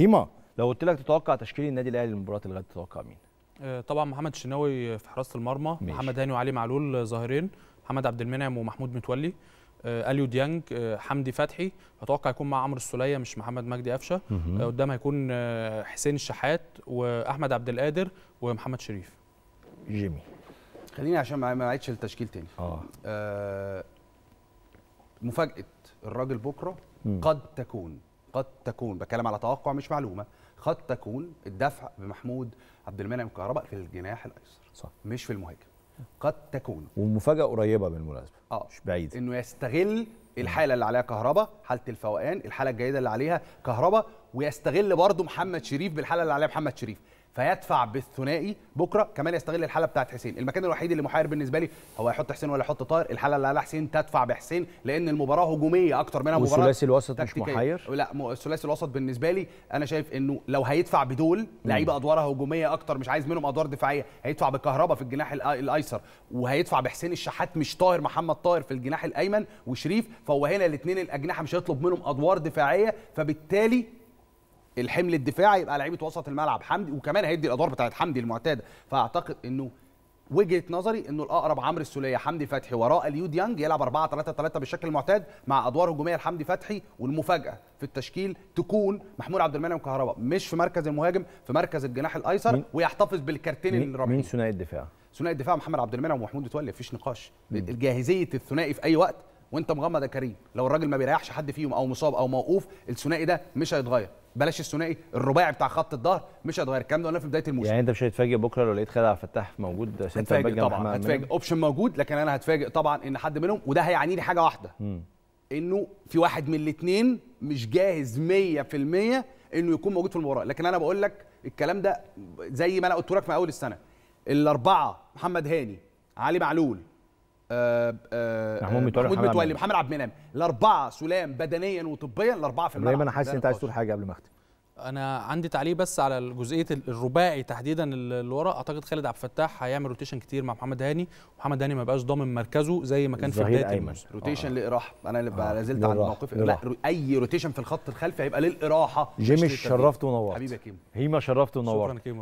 هيما لو قلت لك تتوقع تشكيل النادي الاهلي لمباراه الغد تتوقع مين؟ آه، طبعا محمد الشناوي في حراسه المرمى ماشي. محمد هاني وعلي معلول ظاهرين محمد عبد المنعم ومحمود متولي آه، اليو ديانج آه، حمدي فتحي اتوقع يكون مع عمرو السوليه مش محمد مجدي قفشه قدام هيكون حسين الشحات واحمد عبد القادر ومحمد شريف جيمي خليني عشان ما اعيدش التشكيل تاني اه, آه مفاجاه الراجل بكره مم. قد تكون قد تكون بتكلم على توقع مش معلومه قد تكون الدفع بمحمود عبد المنعم كهرباء في الجناح الايسر صح مش في المهاجم قد تكون ومفاجاه قريبه بالمناسبه اه مش بعيد انه يستغل الحاله اللي عليها كهربا حاله الفوقان الحاله الجيده اللي عليها كهربا ويستغل برضه محمد شريف بالحاله اللي عليها محمد شريف فيدفع بالثنائي بكره كمان يستغل الحاله بتاعت حسين المكان الوحيد اللي محاير بالنسبه لي هو هيحط حسين ولا يحط طاهر الحاله اللي على حسين تدفع بحسين لان المباراه هجوميه اكتر منها مباراه الثلاثي الوسط تكتيكية. مش محاير لا الثلاثي الوسط بالنسبه لي انا شايف انه لو هيدفع بدول لعيبه ادوارها هجوميه اكتر مش عايز منهم ادوار دفاعيه هيدفع بكهربا في الجناح الايسر وهيدفع بحسين الشحات مش طاهر محمد الطاهر في الجناح الايمن وشريف فهو هنا الاثنين الاجنحه مش هيطلب منهم ادوار دفاعيه فبالتالي الحمل الدفاعي يبقى لعيبه وسط الملعب حمدي وكمان هيدي الادوار بتاعت حمدي المعتاده فاعتقد انه وجهه نظري انه الاقرب عمرو السوليه حمدي فتحي وراء اليو ديانج يلعب 4 3 3 بالشكل المعتاد مع ادوار هجوميه لحمدي فتحي والمفاجاه في التشكيل تكون محمود عبد المنعم كهرباء مش في مركز المهاجم في مركز الجناح الايسر ويحتفظ بالكارتين الرابعين مين ثنائي الدفاع ثنائي الدفاع محمد عبد المنعم ومحمود متولي مفيش نقاش جاهزيه الثنائي في اي وقت وانت مغمض يا كريم لو الراجل ما بيريحش حد فيهم او مصاب او موقوف الثنائي ده مش هيتغير بلاش الثنائي الرباعي بتاع خط الظهر مش هيتغير الكلام ده قلناه في بدايه الموسم يعني انت مش هتتفاجئ بكره لو لقيت خالد عبد الفتاح موجود سنتر باك طبعا هتفاجئ اوبشن موجود لكن انا هتفاجئ طبعا ان حد منهم وده هيعني لي حاجه واحده مم. انه في واحد من الاثنين مش جاهز 100% انه يكون موجود في المباراه لكن انا بقول لك الكلام ده زي ما انا قلت لك في اول السنه الاربعه محمد هاني علي معلول آه، آه، محمود متولي محمود متولي محمد عبد المنعم الاربعه سلام بدنيا وطبيا الاربعه في الملعب انا حاسس انت عايز تقول حاجه قبل ما اختم انا عندي تعليق بس على جزئيه الرباعي تحديدا اللي ورا اعتقد خالد عبد الفتاح هيعمل روتيشن كتير مع محمد هاني ومحمد هاني ما بقاش ضامن مركزه زي ما كان في بدايه الموسم روتيشن آه. للاراحه انا اللي آه. لا زلت على موقفي لا اي روتيشن في الخط الخلفي هيبقى للاراحه جيمي شرفت ونورت حبيبي يا كيمو هيما شرفت ونورت شكرا كيمو